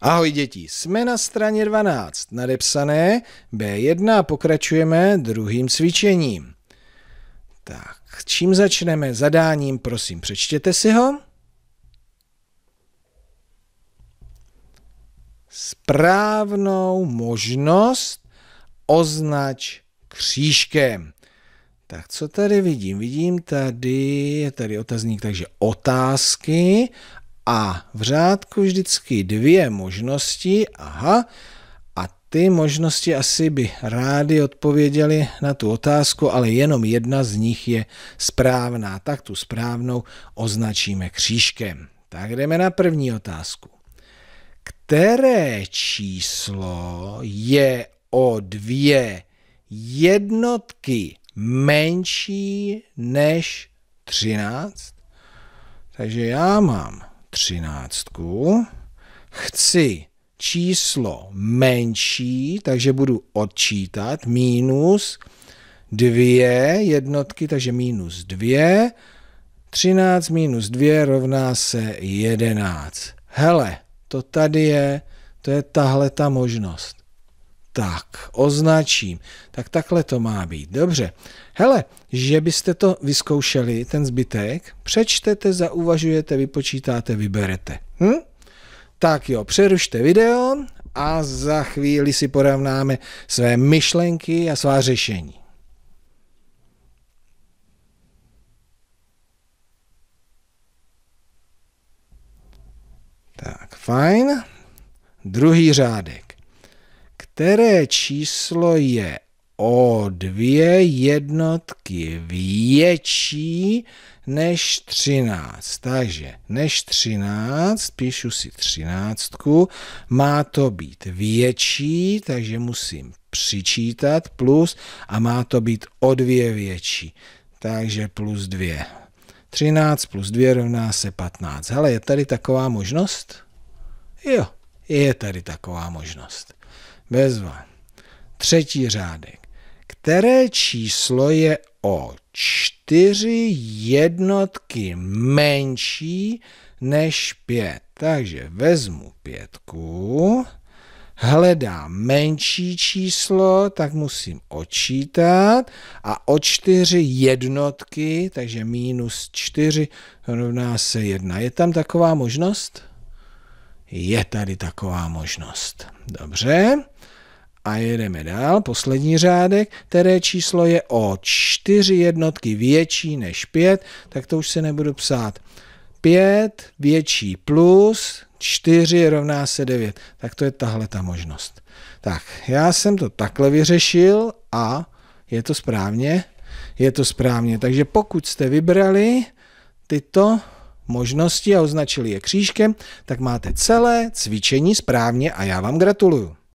Ahoj děti, jsme na straně 12, nadepsané B1, pokračujeme druhým cvičením. Tak, čím začneme? Zadáním, prosím, přečtěte si ho. Správnou možnost označ křížkem. Tak co tady vidím? Vidím tady, je tady otazník, takže otázky a v řádku vždycky dvě možnosti, aha, a ty možnosti asi by rádi odpověděli na tu otázku, ale jenom jedna z nich je správná, tak tu správnou označíme křížkem. Tak jdeme na první otázku. Které číslo je o dvě jednotky menší než 13? Takže já mám třináctku, chci číslo menší, takže budu odčítat minus dvě jednotky, takže minus dvě, 13 minus 2 rovná se 11. Hele, to tady je, to je tahle ta možnost tak, označím. Tak takhle to má být. Dobře. Hele, že byste to vyzkoušeli, ten zbytek, přečtete, zauvažujete, vypočítáte, vyberete. Hm? Tak jo, přerušte video a za chvíli si porovnáme své myšlenky a svá řešení. Tak, fajn. Druhý řádek které číslo je o dvě jednotky větší než 13. Takže než 13, píšu si 13, má to být větší, takže musím přičítat plus a má to být o dvě větší. Takže plus 2. 13 plus 2 rovná se 15. Ale je tady taková možnost? Jo, je tady taková možnost bezva. Třetí řádek. Které číslo je o čtyři jednotky menší než pět? Takže vezmu pětku, hledám menší číslo, tak musím odčítat a o čtyři jednotky, takže minus čtyři rovná se jedna. Je tam taková možnost? Je tady taková možnost. Dobře. A jedeme dál, poslední řádek, které číslo je o čtyři jednotky větší než pět, tak to už si nebudu psát. Pět větší plus čtyři rovná se devět. Tak to je tahle ta možnost. Tak, já jsem to takhle vyřešil a je to správně? Je to správně. Takže pokud jste vybrali tyto možnosti a označili je křížkem, tak máte celé cvičení správně a já vám gratuluju.